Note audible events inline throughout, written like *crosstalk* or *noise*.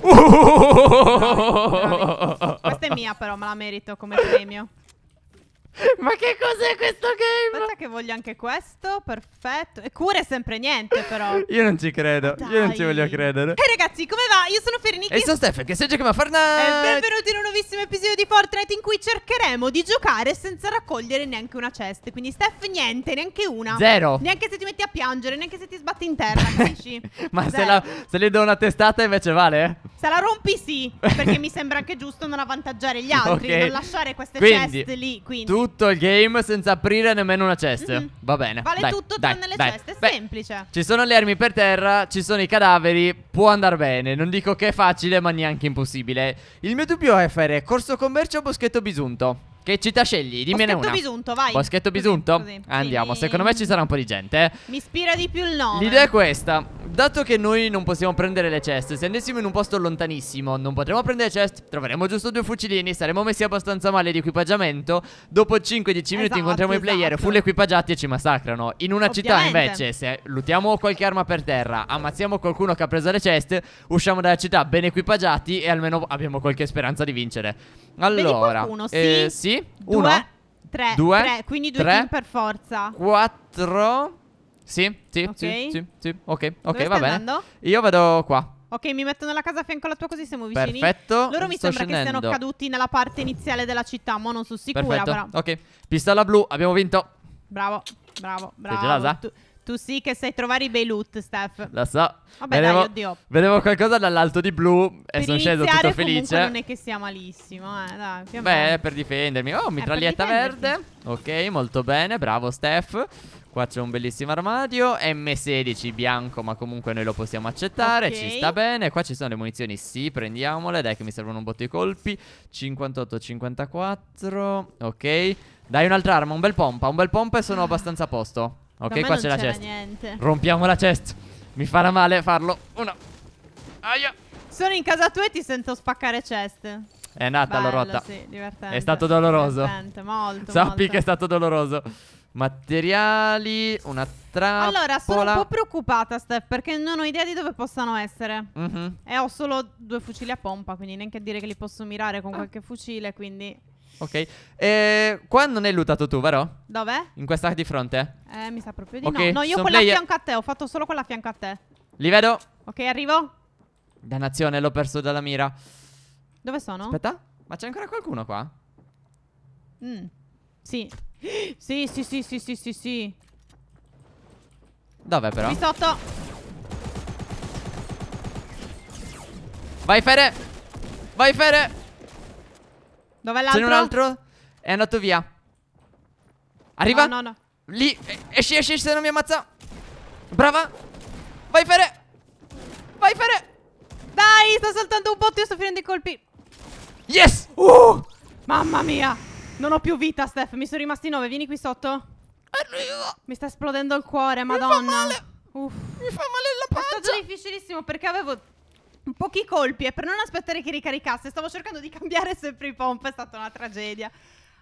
Uh! *laughs* Bravi, bravi. Questa è mia però, me la merito come premio. *laughs* Ma che cos'è questo game? Aspetta che voglio anche questo, perfetto. E cure sempre niente però. *laughs* Io non ci credo, Dai. io non ci voglio credere. E ragazzi, come va? Io sono Fernicchi. E io sono Stefan, che stai giocando a Fortnite. E benvenuti in un nuovissimo episodio di Fortnite in cui cercheremo di giocare senza raccogliere neanche una chest. Quindi Steph niente, neanche una. Zero. Neanche se ti metti a piangere, neanche se ti sbatti in terra, capisci? *laughs* Ma se, la, se le do una testata invece vale, eh? Se la rompi sì, perché mi sembra anche giusto non avvantaggiare gli altri, okay. non lasciare queste quindi, ceste lì. Quindi tu tutto il game senza aprire nemmeno una cesta. Mm -hmm. Va bene. Vale dai, tutto dai, tranne dai, le chest, è semplice. ci sono le armi per terra, ci sono i cadaveri, può andare bene. Non dico che è facile, ma neanche impossibile. Il mio dubbio è fare corso commercio o boschetto bisunto. Che città scegli? Dimmi Dimmene Boschetto Bisunto, vai. Boschetto Bisunto? Così. Andiamo, sì. secondo me ci sarà un po' di gente. Eh. Mi ispira di più il nome. L'idea è questa. Dato che noi non possiamo prendere le chest, se andessimo in un posto lontanissimo non potremo prendere le chest, troveremo giusto due fucilini, saremo messi abbastanza male di equipaggiamento, dopo 5-10 minuti esatto, incontriamo esatto. i player full equipaggiati e ci massacrano. In una Ovviamente. città invece, se luttiamo qualche arma per terra, ammazziamo qualcuno che ha preso le chest, usciamo dalla città ben equipaggiati e almeno abbiamo qualche speranza di vincere. Allora, qualcuno, sì. Eh, sì 10, 1, 3, 2, quindi 2 team per forza. 4, sì, sì, okay. sì, sì, sì, ok, ok, va bene. Andando? Io vado qua. Ok, mi metto nella casa a fianco alla tua così siamo vicini. Perfetto. Loro mi sembra scendendo. che siano caduti nella parte iniziale della città, ma non sono sicura Perfetto. però. Ok, pistola blu, abbiamo vinto. Bravo, bravo, bravo. Sei gelosa? Tu... Tu sì che sai trovare i bei loot, Steph. Lo so. Vabbè, vedevo, dai, oddio. Vedevo qualcosa dall'alto di blu e sono sceso tutto felice. non è che sia malissimo, eh, dai, Beh, per difendermi. Oh, eh, mitraglietta verde. Ok, molto bene, bravo Steph. Qua c'è un bellissimo armadio M16 bianco ma comunque noi lo possiamo accettare okay. Ci sta bene Qua ci sono le munizioni Sì prendiamole Dai che mi servono un botto di colpi 58 54 Ok Dai un'altra arma Un bel pompa Un bel pompa e sono abbastanza a posto Ok qua c'è la chest niente. Rompiamo la chest Mi farà male farlo Uno Aia Sono in casa tua e ti sento spaccare chest È nata Bello, la rotta sì, È stato doloroso molto, Sappi molto. che è stato doloroso Materiali, una trappola Allora, sono un po' preoccupata, Steph, perché non ho idea di dove possano essere mm-hmm. E ho solo due fucili a pompa, quindi neanche a dire che li posso mirare con ah. qualche fucile, quindi... Ok, eh, qua non hai lootato tu, vero? Dov'è? In questa di fronte Eh, mi sa proprio di okay. no No, io Son quella a fianco a te, ho fatto solo quella a fianco a te Li vedo Ok, arrivo Dannazione, l'ho perso dalla mira Dove sono? Aspetta, ma c'è ancora qualcuno qua? Mm. Sì sì, sì, sì, sì, sì, sì, sì. Dov'è però? Qui sotto. Vai Fere. Vai Fere. Dov'è l'altro? C'è un altro? È andato via. Arriva? No, no, no. Lì. Esci, esci, se non mi ammazza. Brava. Vai Fere. Vai Fere. Dai, sto saltando un po', e sto finendo i colpi. Yes! Uh! Mamma mia. Non ho più vita, Steph. Mi sono rimasti 9. Vieni qui sotto. Arrivo. Mi sta esplodendo il cuore, madonna. Mi fa male. Uff. Mi fa male la pancia. È stato difficilissimo perché avevo pochi colpi e per non aspettare che ricaricasse stavo cercando di cambiare sempre i pomp. È stata una tragedia.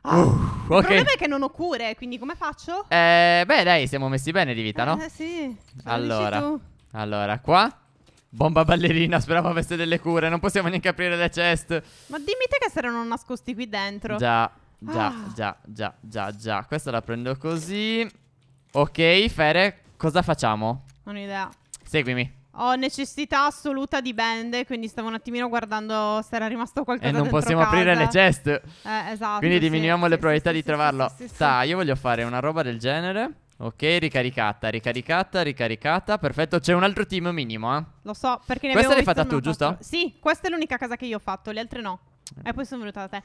Ah, uh, okay. Il problema è che non ho cure, quindi come faccio? Eh, beh, dai, siamo messi bene di vita, no? Eh, sì. Allora, allora, qua. Bomba ballerina, speravo avesse delle cure. Non possiamo neanche aprire le chest. Ma dimmi te che saranno nascosti qui dentro. Già. Già, ah. già, già, già, già. Questa la prendo così. Ok, Fere, cosa facciamo? Non ho idea. Seguimi. Ho necessità assoluta di bende, quindi stavo un attimino guardando se era rimasto qualcosa E eh, non possiamo casa. aprire le chest. Eh, esatto. Quindi diminuiamo sì, le probabilità sì, di trovarlo. Sì, Sta, io voglio fare una roba del genere. Ok, ricaricata, ricaricata, ricaricata. Perfetto, c'è un altro team minimo, eh. Lo so, perché ne abbiamo Questa l'hai fatta tu, giusto? Sì, questa è l'unica casa che io ho fatto, le altre no. Eh. E poi sono venuta da te.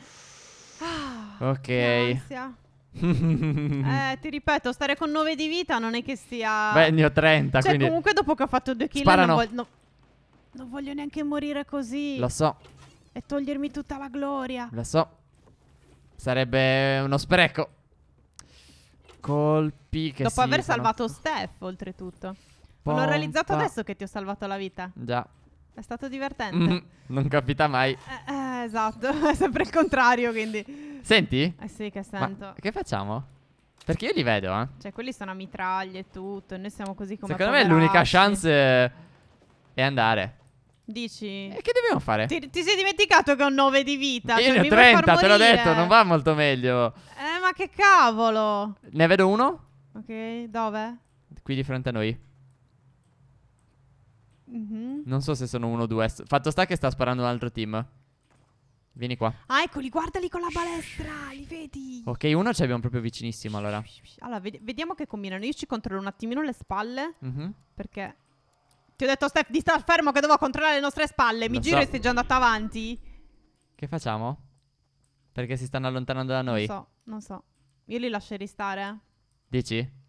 Ah, ok. Grazie. *laughs* eh, ti ripeto, stare con 9 di vita non è che sia. Beh, ne ho 30. Cioè, quindi... comunque, dopo che ho fatto 2 kill, non, voglio, no, non voglio neanche morire così. Lo so. E togliermi tutta la gloria. Lo so. Sarebbe uno spreco. Colpi che Dopo aver salvato Steph, oltretutto. Pom, L'ho realizzato adesso che ti ho salvato la vita. Già. È stato divertente. Mm, non capita mai. Eh, eh, esatto, *laughs* è sempre il contrario, quindi. Senti? Eh sì, che sento. Ma che facciamo? Perché io li vedo, eh. Cioè, quelli sono a mitraglie e tutto, e noi siamo così come Secondo poveracci. me l'unica chance è andare. Dici? E che dobbiamo fare? Ti, ti sei dimenticato che ho 9 di vita. Cioè, io ne ho 30, te l'ho detto, non va molto meglio. Eh, ma che cavolo. Ne vedo uno? Ok, dove? Qui di fronte a noi. Mm-hmm. Non so se sono uno o due. Fatto sta che sta sparando un altro team. Vieni qua. Ah, eccoli, guardali con la balestra, li vedi? Ok, uno ci abbiamo proprio vicinissimo allora. Allora, ved- vediamo che combinano. Io ci controllo un attimino le spalle. Mm-hmm. Perché... Ti ho detto, Steph, di star fermo che devo controllare le nostre spalle. Mi Lo giro so. e sei già andato avanti. Che facciamo? Perché si stanno allontanando da noi. Non so, non so. Io li lascerei stare. Dici?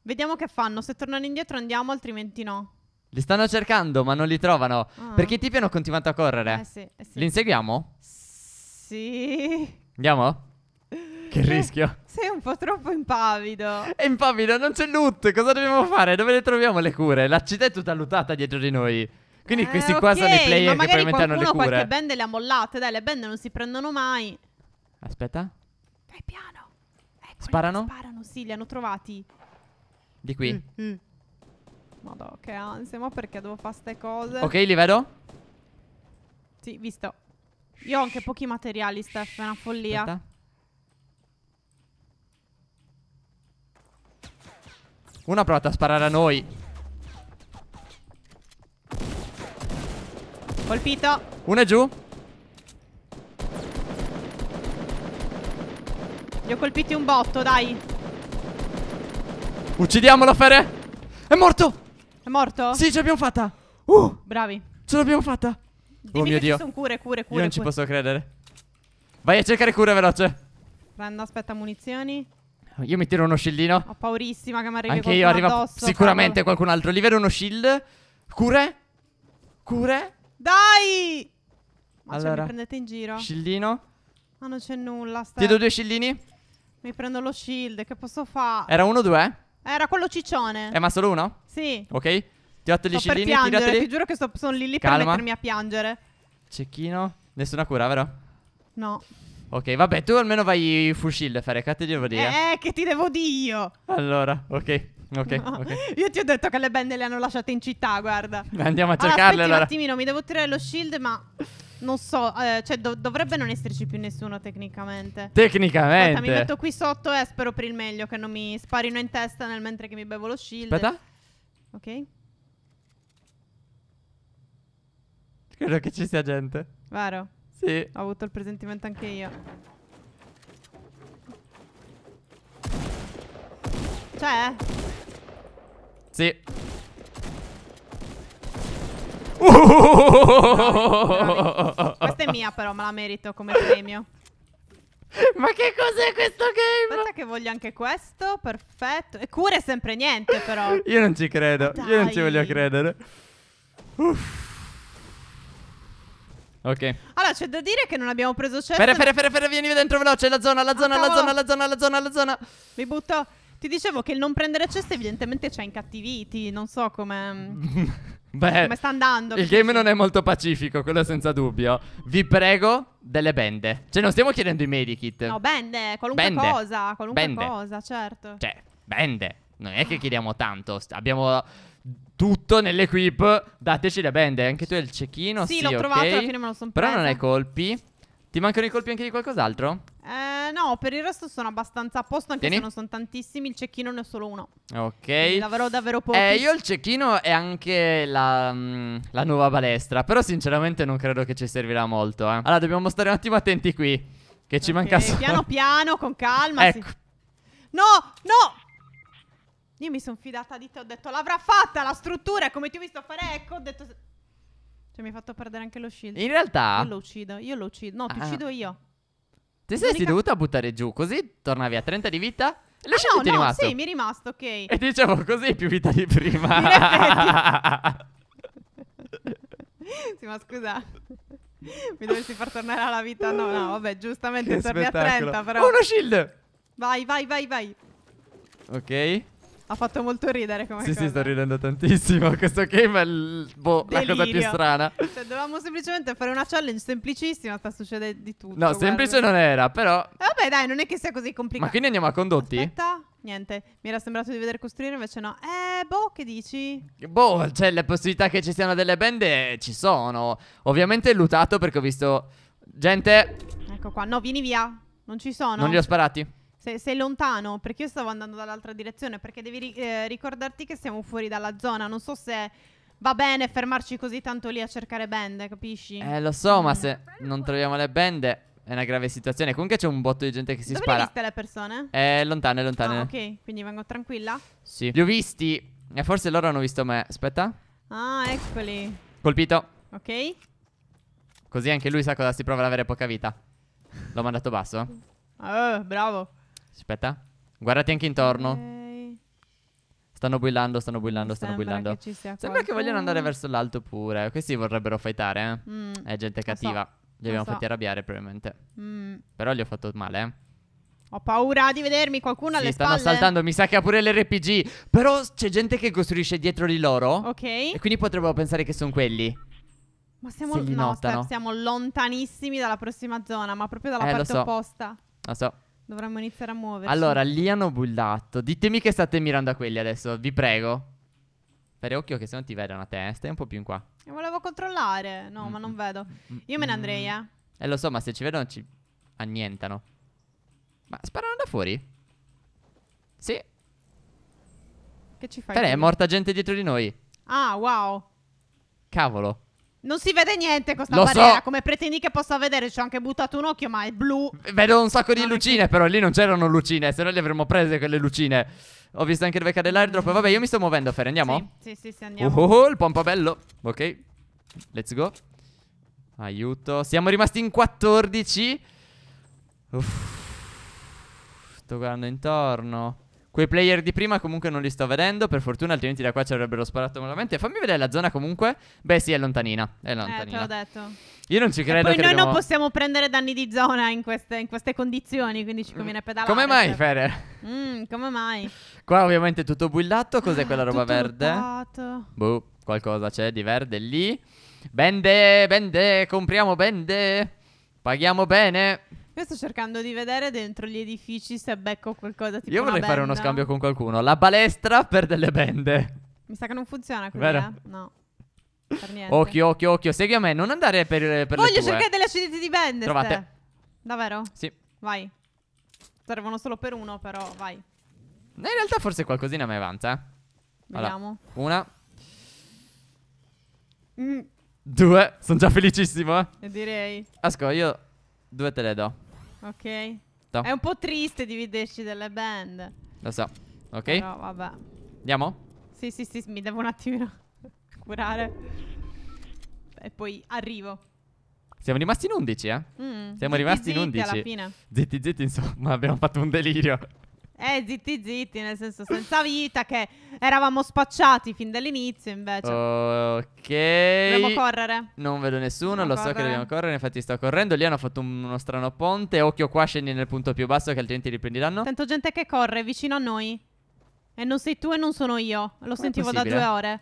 Vediamo che fanno. Se tornano indietro andiamo, altrimenti no. Li stanno cercando, ma non li trovano. Ah. Perché i tipi hanno continuato a correre. Eh sì, eh sì. Li inseguiamo? Sì. Andiamo? Che eh, rischio. Sei un po' troppo impavido. È impavido, non c'è loot. Cosa dobbiamo fare? Dove le troviamo le cure? La città è tutta lootata dietro di noi. Quindi eh, questi qua okay, sono i player ma che probabilmente hanno le cure. Ma qualche band le ha mollate. Dai, le band non si prendono mai. Aspetta. Vai piano. Ecco, sparano? Sparano, sì, li hanno trovati. Di qui? Mm, mm. Madò, che ansia, ma perché devo fare ste cose? Ok, li vedo? Sì, visto. Io ho anche pochi materiali, Steph, è una follia. Aspetta. Uno ha provato a sparare a noi. Colpito. Uno è giù. Gli ho colpiti un botto, dai. Uccidiamolo, Fere. È morto. È morto? Sì, ce l'abbiamo fatta. Uh, Bravi. ce l'abbiamo fatta. Dimmi oh mio Dio. sono cure, cure, cure. Io non ci posso credere. Vai a cercare cure veloce. Prendo, aspetta, munizioni. Io mi tiro uno shieldino. Ho paurissima che mi arrivi Anche io arriva addosso, sicuramente proprio. qualcun altro. Gli uno shield. Cure? Cure? Dai! Ma allora, cioè, mi prendete in giro? Shieldino. Ma non c'è nulla. Ti do due shieldini? Mi prendo lo shield. Che posso fare? Era uno o due? Era quello ciccione. Eh, ma solo uno? Sì. Ok. Ti ho gli sto per scillini, tirateli. ti giuro che sto, sono lì lì Calma. per mettermi a piangere. Cecchino. Nessuna cura, vero? No. Ok, vabbè, tu almeno vai fucile, fare, che te devo dire? Eh, che ti devo dire io. Allora, ok. Ok, no. ok. *laughs* Io ti ho detto che le bende le hanno lasciate in città, guarda. Andiamo a cercarle allora. allora. un attimino, mi devo tirare lo shield, ma non so, eh, cioè do- dovrebbe non esserci più nessuno tecnicamente. Tecnicamente. Aspetta, mi metto qui sotto e spero per il meglio che non mi sparino in testa nel mentre che mi bevo lo shield. Aspetta. Ok. Credo che ci sia gente. Vero? Sì. Ho avuto il presentimento anche io. C'è? Cioè? Sì. Uh! Questa è mia però, me la merito come premio. Ma che cos'è questo game? Aspetta che voglio anche questo, perfetto. E cure sempre niente però. Io non ci credo, Dai. io non ci voglio credere. Uff. Ok. Allora, c'è da dire che non abbiamo preso chest. Ferre, ferre, ferre, ferre, vieni dentro veloce. La zona, la zona, ah, la zona, la zona, la zona, la zona. Mi butto. Ti dicevo che il non prendere ceste evidentemente ci ha incattiviti. Non so come... Mm. *laughs* Beh, cioè, come sta andando? Il game non è molto pacifico, quello senza dubbio. Vi prego delle bende. Cioè, non stiamo chiedendo i medikit. No, bende, qualunque bende. cosa, qualunque bende. cosa, certo. Cioè, bende. Non è che chiediamo tanto. Abbiamo tutto nell'equip. Dateci le bende. Anche tu hai il cecchino. Sì, sì l'ho okay. trovato, alla fine me lo sono preso. Però non hai colpi. Ti mancano i colpi anche di qualcos'altro? no, per il resto sono abbastanza a posto, anche Tieni. se non sono tantissimi. Il cecchino ne ho solo uno. Ok. Quindi davvero poco. Eh, io il cecchino e anche la, mm, la, nuova balestra. Però sinceramente non credo che ci servirà molto. Eh. Allora, dobbiamo stare un attimo attenti qui. Che ci okay. manca solo. Piano *laughs* piano, con calma. Ecco. Sì. No, no! Io mi sono fidata di te, ho detto l'avrà fatta la struttura, come ti ho visto fare, ecco, ho detto... Cioè mi hai fatto perdere anche lo shield. In realtà... Io lo uccido, io lo uccido. No, ti ah. uccido io. Ti saresti a buttare giù, così tornavi a 30 di vita. La ah, no, no, rimasto. sì, mi è rimasto, ok. E dicevo così più vita di prima. *laughs* sì, ma scusa. Mi dovresti far tornare alla vita. No, no, vabbè, giustamente che torni a 30, però. Oh, uno shield! Vai, vai, vai, vai. Ok. Ha fatto molto ridere come Sì, cosa. sì, sto ridendo tantissimo. *laughs* Questo game è il, boh, la cosa più strana. *laughs* Cioè, dovevamo semplicemente fare una challenge semplicissima, sta succedendo di tutto. No, guarda. semplice non era, però... vabbè, dai, non è che sia così complicato. Ma quindi andiamo a condotti? Aspetta, niente. Mi era sembrato di vedere costruire, invece no. Eh, boh, che dici? Boh, cioè, le possibilità che ci siano delle bende eh, ci sono. Ovviamente lootato perché ho visto... Gente... Ecco qua, no, vieni via. Non ci sono. Non li ho sparati. Sei, sei, lontano perché io stavo andando dall'altra direzione perché devi eh, ricordarti che siamo fuori dalla zona. Non so se va bene fermarci così tanto lì a cercare band, capisci? Eh, lo so, ma mm. se non troviamo le band è una grave situazione. Comunque c'è un botto di gente che si Dove spara. Ma viste le persone? Eh, lontane, lontane. Ah, ok, quindi vengo tranquilla? Sì. Li ho visti. E forse loro hanno visto me. Aspetta. Ah, eccoli. Colpito. Ok. Così anche lui sa cosa si prova ad avere poca vita. L'ho mandato basso. Eh, bravo. Aspetta. Guardati anche intorno. Okay. Stanno buillando, stanno buillando, stanno sembra buillando. Che sembra che vogliono andare verso l'alto pure. Questi vorrebbero fightare, eh. Mm. È gente cattiva. So. Li abbiamo so. fatti arrabbiare probabilmente. Mm. Però gli ho fatto male, eh. Ho paura di vedermi qualcuno sì, alle stanno spalle. stanno saltando, mi sa che ha pure l'RPG. Però c'è gente che costruisce dietro di loro. Ok. E quindi potremmo pensare che sono quelli. Ma siamo, no, star, siamo lontanissimi dalla prossima zona, ma proprio dalla eh, parte lo so. opposta. Lo so. Dovremmo iniziare a muoverci. Allora, li hanno Bullatto. Ditemi che state mirando a quelli adesso, vi prego. Fare occhio che se no ti vedono a testa, eh, è un po' più in qua. E volevo controllare. No, mm. ma non vedo. Io me ne andrei, eh. Eh, lo so, ma se ci vedono ci annientano. Ma sparano da fuori? Sì. Che ci fai? Fere, è morta gente dietro di noi. Ah, wow. Cavolo. Non si vede niente con sta barriera. So. Come pretendi che possa vedere? Ci ho anche buttato un occhio, ma è blu. Vedo un sacco di lucine, però lì non c'erano lucine, se no le avremmo prese quelle lucine. Ho visto anche il vecchio dell'airdrop. Vabbè, io mi sto muovendo, Fer. Andiamo? Sì, sì, sì, sì andiamo. Oh, oh, oh, il pompa bello. Ok, let's go. Aiuto. Siamo rimasti in 14. Uff. Sto guardando intorno. Quei player di prima comunque non li sto vedendo, per fortuna, altrimenti da qua ci avrebbero sparato malamente. Fammi vedere la zona comunque. Beh, sì, è lontanina. È lontanina. Eh, te l'ho detto. Io non ci credo. E poi noi dobbiamo... non possiamo prendere danni di zona in queste, in queste condizioni, quindi ci conviene mm. pedalare. Come mai, per... Cioè? Fere? Mm, come mai? Qua ovviamente tutto buillato. Cos'è quella ah, roba tutto verde? Urtato. Boh, qualcosa c'è di verde lì. Bende, bende, compriamo bende. Paghiamo bene. Io sto cercando di vedere dentro gli edifici se becco qualcosa tipo Io vorrei una fare uno scambio con qualcuno. La balestra per delle bende. Mi sa che non funziona così, Vero? No. Per niente. Occhio, occhio, occhio. Segui a me. Non andare per, eh, per Voglio cercare delle accidenti di bende. Trovate. Davvero? Sì. Vai. Servono solo per uno, però. Vai. Eh, in realtà forse qualcosina mi avanza. Eh. Vediamo. Allora, una. Mm. Due. Sono già felicissimo, eh. E direi. Asco, io due te le do. Ok. È un po' triste dividerci delle band. Lo so. Ok. Però vabbè. Andiamo? Sì, sì, sì, mi devo un attimino *laughs* curare. E poi arrivo. Siamo rimasti in 11, eh? Mm, Siamo zitti, rimasti zitti in 11. alla fine. Zitti, zitti, insomma, abbiamo fatto un delirio. Eh, zitti zitti, nel senso senza vita che eravamo spacciati fin dall'inizio invece. Ok. Dobbiamo correre. Non vedo nessuno, dobbiamo lo correre. so che dobbiamo correre, infatti sto correndo. Lì hanno fatto un, uno strano ponte. Occhio qua, scendi nel punto più basso che altrimenti riprendi danno. Tanto gente che corre vicino a noi. E non sei tu e non sono io. Lo Com'è sentivo da due ore.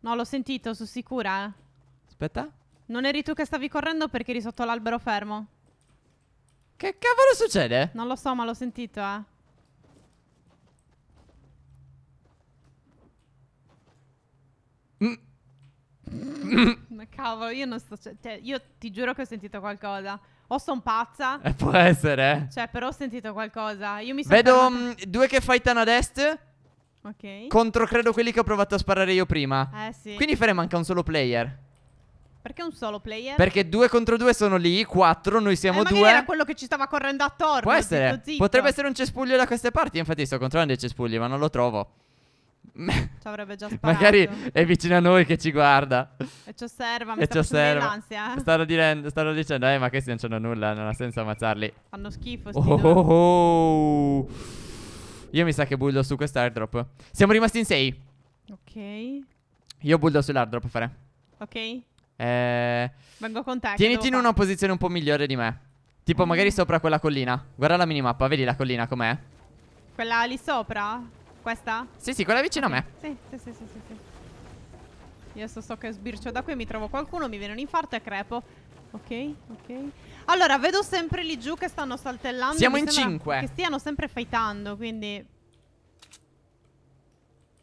No, l'ho sentito, sono sicura. Eh. Aspetta. Non eri tu che stavi correndo perché eri sotto l'albero fermo. Che cavolo succede? Non lo so, ma l'ho sentito, eh. Mm. *laughs* ma cavolo, io non sto... Cioè, cioè, io ti giuro che ho sentito qualcosa. O son pazza. Eh, può essere. Eh. Cioè, però ho sentito qualcosa. Io mi sono... Vedo mh, mm, due che fightano ad est. Ok. Contro, credo, quelli che ho provato a sparare io prima. Eh, sì. Quindi faremo anche un solo player. Perché un solo player? Perché due contro due sono lì, quattro, noi siamo eh, due. era quello che ci stava correndo attorno. Può essere. Zitto, zitto. Potrebbe essere un cespuglio da queste parti. Infatti, sto controllando i cespugli, ma non lo trovo. *laughs* Ci avrebbe già sparato. Magari è vicino a noi che ci guarda. E ci osserva, mi e sta osserva. l'ansia. Stanno, direndo, stanno dicendo, eh, ma questi non c'hanno nulla, non ha senso ammazzarli. Fanno schifo. Oh, oh, oh, oh, Io mi sa che bullo su quest'airdrop. Siamo rimasti in 6. Ok. Io bullo sull'airdrop, Fare. Ok. Eh, Vengo con te. Tieniti in una posizione un po' migliore di me. Tipo, mm. magari sopra quella collina. Guarda la minimappa, vedi la collina com'è? Quella lì sopra? Questa? Sì, sì, quella vicino okay. a me. Sì, sì, sì, sì, sì, Io sto, sto che sbircio da qui, mi trovo qualcuno, mi viene un infarto e crepo. Ok, ok. Allora, vedo sempre lì giù che stanno saltellando. Siamo in 5. Che stiano sempre fightando, quindi...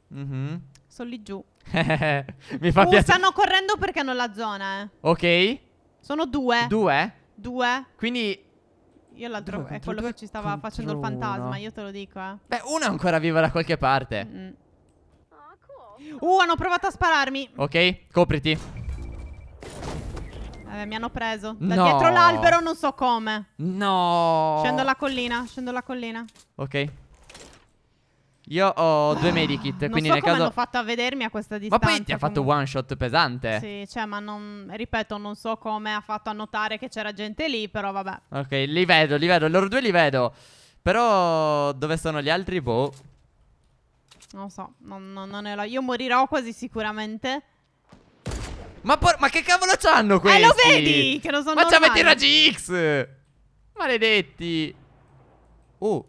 Mhm. Mm sono lì giù. Mi fa uh, piacere. stanno correndo perché hanno la zona, eh. Ok. Sono due. Due? Due. Quindi... Io la droga. È quello che ci stava facendo il fantasma, uno. io te lo dico, eh. Beh, uno è ancora vivo da qualche parte. Mm. Uh, hanno provato a spararmi. Ok, copriti. Eh, mi hanno preso. Da no. dietro l'albero non so come. No. Scendo la collina, scendo la collina. Ok. Io ho due medikit, quindi so nel caso... Non so fatto a vedermi a questa distanza. Ma poi ti ha fatto one shot pesante. Sì, cioè, ma non... Ripeto, non so come ha fatto a notare che c'era gente lì, però vabbè. Ok, li vedo, li vedo, loro due li vedo. Però dove sono gli altri? Boh. Non so, non, non, non ne l'ho. Io morirò quasi sicuramente. Ma, ma, che cavolo c'hanno questi? Eh, lo vedi? Che non sono Ma c'avete i raggi X! Maledetti! Oh!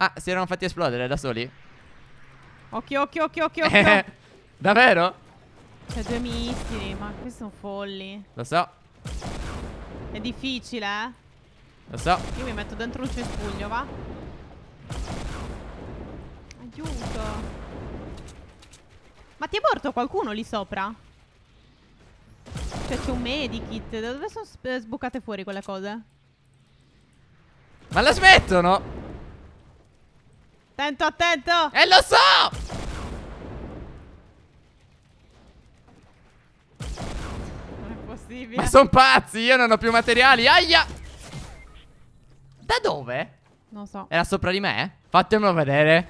Ah, si erano fatti esplodere da soli? Occhio, occhio, occhio, *laughs* occhio, Davvero? C'è due missili, ma questi sono folli. Lo so. È difficile, eh? Lo so. Io mi metto dentro un cespuglio, va? Aiuto. Ma ti è morto qualcuno lì sopra? Cioè c'è un medikit. Da dove sono sbucate fuori quelle cose? Ma la smettono? Attento, attento! E eh, lo so! Non è possibile. Ma sono pazzi, io non ho più materiali. Aia! Da dove? Non so. Era sopra di me? Fatemelo vedere.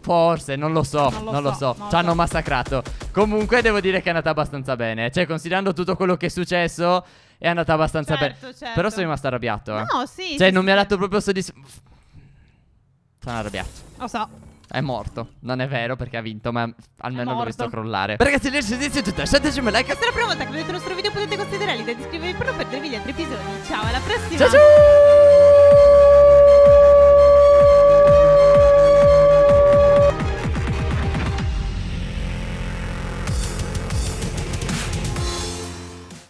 Forse, non lo so, non lo, non so, lo so. Non Ci hanno so. massacrato. Comunque devo dire che è andata abbastanza bene. Cioè, considerando tutto quello che è successo, è andata abbastanza certo, bene. Certo. Però sono rimasto arrabbiato. Eh. No, sì. Cioè, sì, non sì. mi ha dato proprio soddisfazione. Sono arrabbiato. Lo so. È morto. Non è vero perché ha vinto, ma almeno l'ho visto crollare. Ragazzi, ragazzi, adesso è tutto. Lasciateci un like. Questa è la prima volta che vedete il nostro video. Potete considerare l'idea di iscrivervi per non perdervi gli altri episodi. Ciao, alla prossima. Ciao, ciao.